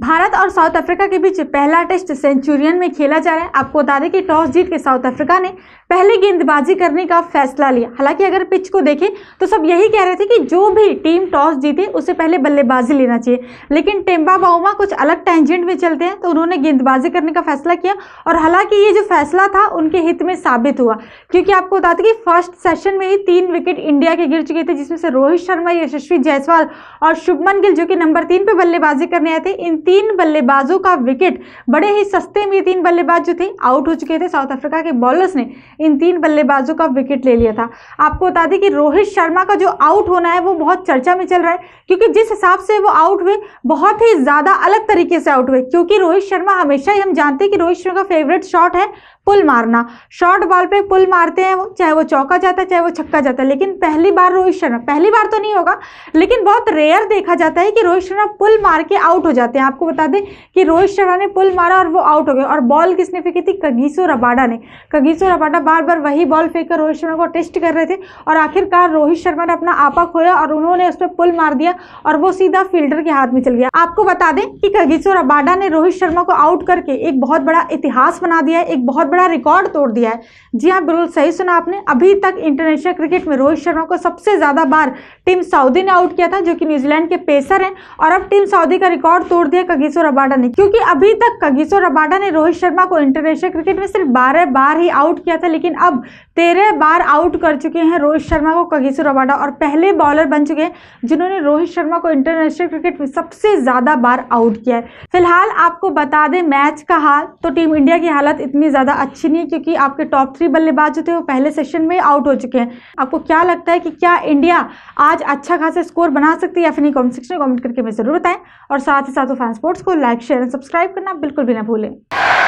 भारत और south Africa के बीच पहला टेस्ट सेंचुरियन में खेला जा रहा है आपको बता दें कि टॉस जीत के साउथ अफ्रीका ने पहले गेंदबाजी करने का फैसला लिया हालांकि अगर पिच को देखें तो सब यही कह रहे थे कि जो भी टीम टॉस जीते उससे पहले बल्लेबाजी लेना चाहिए लेकिन टेम्बा बाउमा कुछ अलग टेंजेंट में चलते हैं तो उन्होंने गेंदबाजी करने का फैसला किया और हालांकि ये जो फैसला था उनके हित में साबित हुआ क्योंकि आपको बता दें कि फर्स्ट सेशन में ही तीन विकेट इंडिया के गिर चुके थे जिसमें से रोहित शर्मा यशस्वी जायसवाल और शुभमन गिल जो कि नंबर तीन पर बल्लेबाजी करने आए थे इन तीन बल्लेबाजों का विकेट बड़े ही सस्ते में तीन बल्लेबाज जो थे आउट हो चुके थे साउथ अफ्रीका के बॉलर्स ने इन तीन बल्लेबाजों का विकेट ले लिया था आपको बता दें कि रोहित शर्मा का जो आउट होना है वो बहुत चर्चा में चल रहा है क्योंकि जिस हिसाब से वो आउट हुए बहुत ही ज़्यादा अलग तरीके से आउट हुए क्योंकि रोहित शर्मा हमेशा ही हम जानते हैं कि रोहित शर्मा का फेवरेट शॉट है पुल मारना शॉर्ट बॉल पे पुल मारते हैं वो चाहे वो चौका जाता है चाहे वो छक्का जाता है लेकिन पहली बार रोहित शर्मा पहली बार तो नहीं होगा लेकिन बहुत रेयर देखा जाता है कि रोहित शर्मा पुल मार के आउट हो जाते हैं आपको बता दें कि रोहित शर्मा ने पुल मारा और वो आउट हो गए और बॉल किसने फेंकी थी कगीसो रबाडा ने कगीसो रबाडा बार बार वही बॉल फेंक कर रोहित शर्मा को टेस्ट कर रहे थे और आखिरकार रोहित शर्मा ने अपना आपा खोया और उन्होंने उस पर पुल मार दिया और वो सीधा फील्डर के हाथ में चल गया आपको बता दें कि कगीसो रबाडा ने रोहित शर्मा को आउट करके एक बहुत बड़ा इतिहास बना दिया एक बहुत बड़ा रिकॉर्ड तोड़ दिया है जी हाँ बिल्कुल सही सुना आपने अभी तक इंटरनेशनल क्रिकेट में रोहित शर्मा को सबसे ज़्यादा बार टीम सऊदी ने आउट किया था जो कि न्यूजीलैंड के पेसर हैं और अब टीम सऊदी का रिकॉर्ड तोड़ दिया कगिसो रबाडा ने क्योंकि अभी तक कगिसो रबाडा ने रोहित शर्मा को इंटरनेशनल क्रिकेट में सिर्फ बारह बार ही आउट किया था लेकिन अब तेरह बार आउट कर चुके हैं रोहित शर्मा को कगिसो रबाडा और पहले बॉलर बन चुके हैं जिन्होंने रोहित शर्मा को इंटरनेशनल क्रिकेट में सबसे ज़्यादा बार आउट किया है फिलहाल आपको बता दें मैच का हाल तो टीम इंडिया की हालत इतनी ज़्यादा अच्छी नहीं है क्योंकि आपके टॉप थ्री बल्लेबाज जो थे वो पहले सेशन में आउट हो चुके हैं आपको क्या लगता है कि क्या इंडिया आज अच्छा खासा स्कोर बना सकती है या फिर नहीं कॉमेंट सेक्शन में कॉमेंट करके हमें ज़रूर बताएं और साथ ही साथ वो फैन स्पोर्ट्स को लाइक शेयर एंड सब्सक्राइब करना बिल्कुल भी ना भूलें